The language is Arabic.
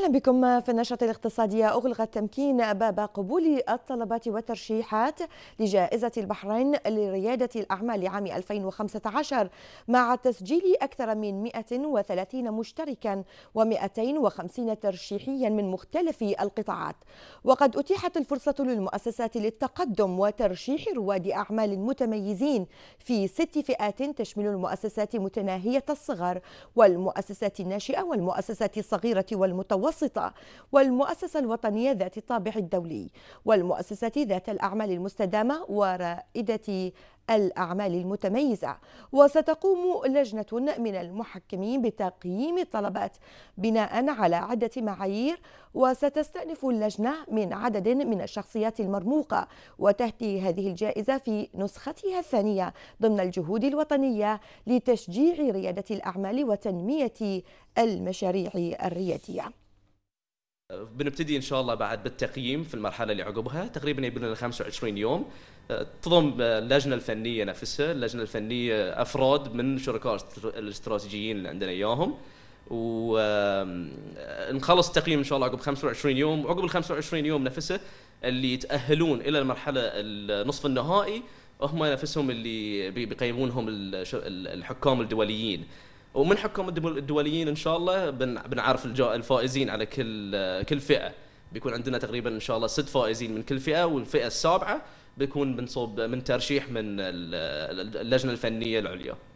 أهلا بكم في النشرة الاقتصادية أغلق التمكين باب قبول الطلبات والترشيحات لجائزة البحرين لريادة الأعمال لعام 2015 مع تسجيل أكثر من 130 مشتركا و250 ترشيحيا من مختلف القطاعات وقد أتيحت الفرصة للمؤسسات للتقدم وترشيح رواد أعمال متميزين في ست فئات تشمل المؤسسات متناهية الصغر والمؤسسات الناشئة والمؤسسات الصغيرة والمتوسطة المتوسطة والمؤسسة الوطنية ذات الطابع الدولي والمؤسسة ذات الأعمال المستدامة ورائدة الأعمال المتميزة وستقوم لجنة من المحكمين بتقييم الطلبات بناء على عدة معايير وستستأنف اللجنة من عدد من الشخصيات المرموقة وتهدي هذه الجائزة في نسختها الثانية ضمن الجهود الوطنية لتشجيع ريادة الأعمال وتنمية المشاريع الريادية بنبتدي ان شاء الله بعد بالتقييم في المرحله اللي عقبها تقريبا يبون لنا 25 يوم أه، تضم اللجنه أه، الفنيه نفسها اللجنه الفنيه افراد من شركاء الاستراتيجيين اللي عندنا اياهم ونخلص التقييم ان شاء الله عقب 25 يوم وعقب ال 25 يوم نفسه اللي يتاهلون الى المرحله النصف النهائي هم نفسهم اللي بيقيمونهم الحكام الدوليين ومن حكم الدوليين ان شاء الله بنعرف الفائزين على كل كل فئه بيكون عندنا تقريبا ان شاء الله ست فائزين من كل فئه والفئه السابعه بيكون بنصوب من ترشيح من اللجنه الفنيه العليا